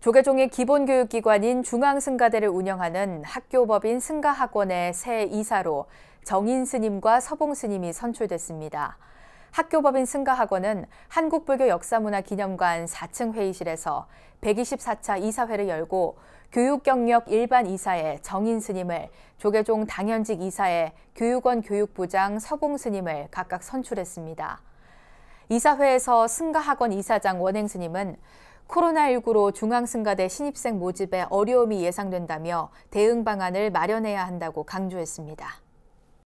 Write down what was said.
조계종의 기본교육기관인 중앙승가대를 운영하는 학교법인 승가학원의 새 이사로 정인 스님과 서봉 스님이 선출됐습니다. 학교법인 승가학원은 한국불교 역사문화 기념관 4층 회의실에서 124차 이사회를 열고 교육 경력 일반 이사의 정인 스님을 조계종 당현직 이사의 교육원 교육부장 서봉 스님을 각각 선출했습니다. 이사회에서 승가학원 이사장 원행 스님은 코로나19로 중앙승가대 신입생 모집에 어려움이 예상된다며 대응 방안을 마련해야 한다고 강조했습니다.